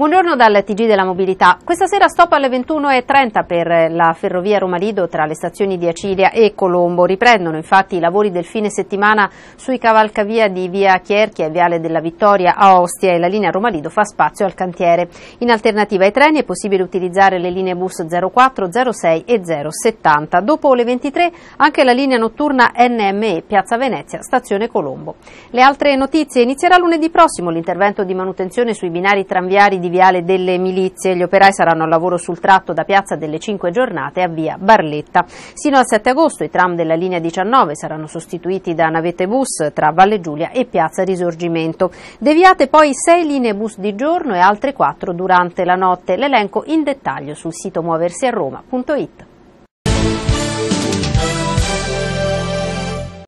Buongiorno dal TG della mobilità. Questa sera stop alle 21.30 per la ferrovia Roma-Lido tra le stazioni di Acilia e Colombo. Riprendono infatti i lavori del fine settimana sui cavalcavia di via Chierchia e Viale della Vittoria a Ostia e la linea Roma-Lido fa spazio al cantiere. In alternativa ai treni è possibile utilizzare le linee bus 04, 06 e 070. Dopo le 23 anche la linea notturna NME Piazza Venezia, stazione Colombo. Le altre notizie inizierà lunedì prossimo l'intervento di manutenzione sui binari tranviari di viale delle milizie. Gli operai saranno al lavoro sul tratto da Piazza delle Cinque Giornate a via Barletta. Sino al 7 agosto i tram della linea 19 saranno sostituiti da navette bus tra Valle Giulia e Piazza Risorgimento. Deviate poi sei linee bus di giorno e altre quattro durante la notte. L'elenco in dettaglio sul sito muoversiaroma.it.